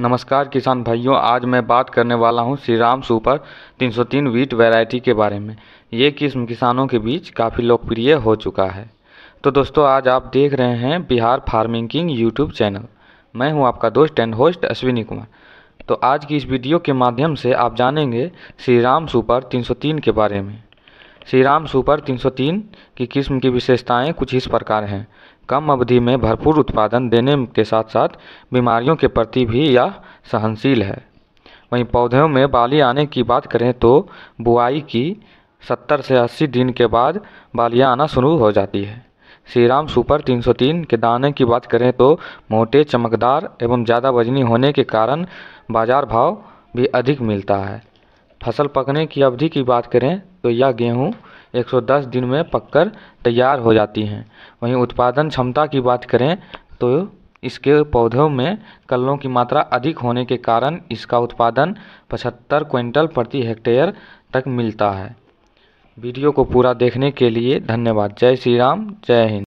नमस्कार किसान भाइयों आज मैं बात करने वाला हूं श्रीराम सुपर 303 वीट वैरायटी के बारे में ये किस्म किसानों के बीच काफ़ी लोकप्रिय हो चुका है तो दोस्तों आज आप देख रहे हैं Bihar farming king YouTube channel मैं हूं आपका दोस्त एंड होस्ट अश्विनी कुमार तो आज की इस वीडियो के माध्यम से आप जानेंगे श्रीराम सुपर तीन के बारे में श्रीराम सुपर 303 की किस्म की विशेषताएं कुछ इस प्रकार हैं कम अवधि में भरपूर उत्पादन देने के साथ साथ बीमारियों के प्रति भी यह सहनशील है वहीं पौधों में बाली आने की बात करें तो बुआई की सत्तर से अस्सी दिन के बाद बालियाँ आना शुरू हो जाती है श्रीराम सुपर 303 के दाने की बात करें तो मोटे चमकदार एवं ज़्यादा वजनी होने के कारण बाजार भाव भी अधिक मिलता है फसल पकने की अवधि की बात करें तो यह गेहूँ 110 दिन में पककर तैयार हो जाती हैं वहीं उत्पादन क्षमता की बात करें तो इसके पौधों में कलों की मात्रा अधिक होने के कारण इसका उत्पादन 75 क्विंटल प्रति हेक्टेयर तक मिलता है वीडियो को पूरा देखने के लिए धन्यवाद जय श्री राम जय हिंद